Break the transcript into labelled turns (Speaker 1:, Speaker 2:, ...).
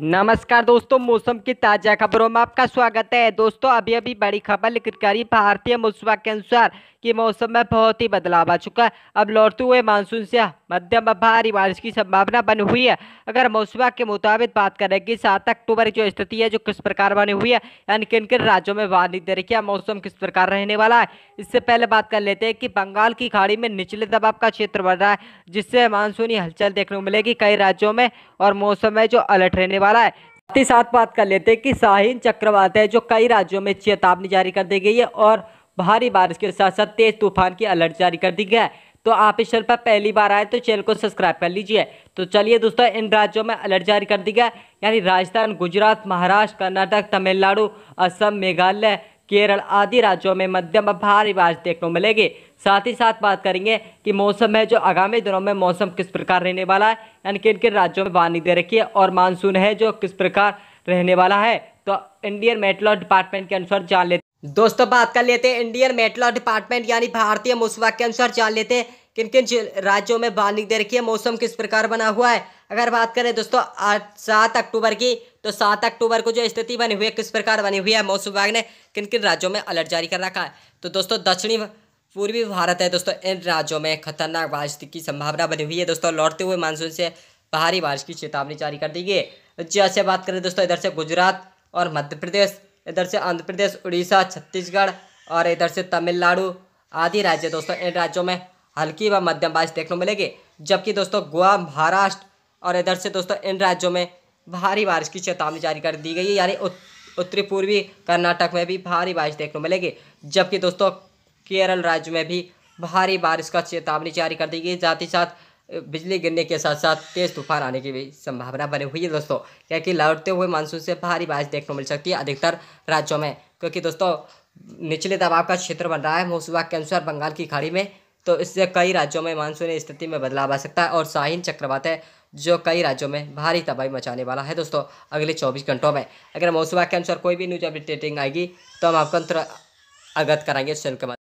Speaker 1: नमस्कार दोस्तों मौसम की ताज़ा खबरों में आपका स्वागत है दोस्तों अभी अभी बड़ी खबर लेकर करी भारतीय मौसम के अनुसार कि मौसम में बहुत ही बदलाव आ चुका है अब लौटते हुए मानसून से मध्यम भारी बारिश की संभावना बनी हुई है अगर मौसम के मुताबिक बात करें कि सात अक्टूबर की जो स्थिति है जो किस प्रकार बनी हुई है यानी किन किन राज्यों में वार्निंग दे रखी है मौसम किस प्रकार रहने वाला है इससे पहले बात कर लेते हैं कि बंगाल की खाड़ी में निचले दबाव का क्षेत्र बढ़ रहा है जिससे मानसूनी हलचल देखने को मिलेगी कई राज्यों में और मौसम में जो अलर्ट रहने वाला है साथ ही साथ बात कर लेते हैं कि शाहीन चक्रवात है जो कई राज्यों में चेतावनी जारी कर दी गई है और भारी बारिश के साथ साथ तेज तूफान की अलर्ट जारी कर दी गई है तो आप इस चैनल पर पहली बार आए तो चैनल को सब्सक्राइब कर लीजिए तो चलिए दोस्तों इन राज्यों में अलर्ट जारी कर दिया गया यानी राजस्थान गुजरात महाराष्ट्र कर्नाटक तमिलनाडु असम मेघालय केरल आदि राज्यों में मध्यम और भारी बारिश देखने को मिलेगी साथ ही साथ बात करेंगे कि मौसम है जो आगामी दिनों में मौसम किस प्रकार रहने वाला है यानी किन किन राज्यों में वार्निंग दे रखी है और मानसून है जो किस प्रकार रहने वाला है तो इंडियन मेट्रो डिपार्टमेंट के अनुसार जान लेते दोस्तों बात कर लेते हैं इंडियन मेट्रो डिपार्टमेंट यानी भारतीय मौसम के अनुसार जान लेते हैं किन किन राज्यों में बाढ़ दे रखी है मौसम किस प्रकार बना हुआ है अगर बात करें दोस्तों सात अक्टूबर की तो सात अक्टूबर को जो स्थिति बनी हुई है किस प्रकार बनी हुई है मौसम विभाग ने किन किन राज्यों में अलर्ट जारी कर रखा है तो दोस्तों दक्षिणी पूर्वी भारत है दोस्तों इन राज्यों में खतरनाक बारिश की संभावना बनी हुई है दोस्तों लौटते हुए मानसून से भारी बारिश की चेतावनी जारी कर दी गई जैसे हाँ, बात करें दोस्तों इधर से गुजरात और मध्य प्रदेश इधर से आंध्र प्रदेश उड़ीसा छत्तीसगढ़ और इधर से तमिलनाडु आदि राज्य दोस्तों इन राज्यों में हल्की व मध्यम बारिश देखने को मिलेगी जबकि दोस्तों गोवा महाराष्ट्र और इधर से दोस्तों इन राज्यों में भारी बारिश की चेतावनी जारी कर दी गई है यानी उत्तरी पूर्वी कर्नाटक में भी भारी बारिश देखने को मिलेगी जबकि दोस्तों केरल राज्य में भी भारी बारिश का चेतावनी जारी कर दी गई साथ ही साथ बिजली गिरने के साथ साथ तेज तूफान आने की भी संभावना बनी हुई है दोस्तों क्योंकि लौटते हुए मानसून से भारी बारिश देखने को मिल सकती है अधिकतर राज्यों में क्योंकि दोस्तों निचले दबाव का क्षेत्र बन रहा है मौसम के अनुसार बंगाल की खाड़ी में तो इससे कई राज्यों में मानसूनी स्थिति में बदलाव आ सकता है और शाहीन चक्रवात है जो कई राज्यों में भारी तबाही मचाने वाला है दोस्तों अगले चौबीस घंटों में अगर मौसम के अनुसार कोई भी न्यूज अपडेटिंग आएगी तो हम आपको अंतर अवगत कराएंगे इस चैनल के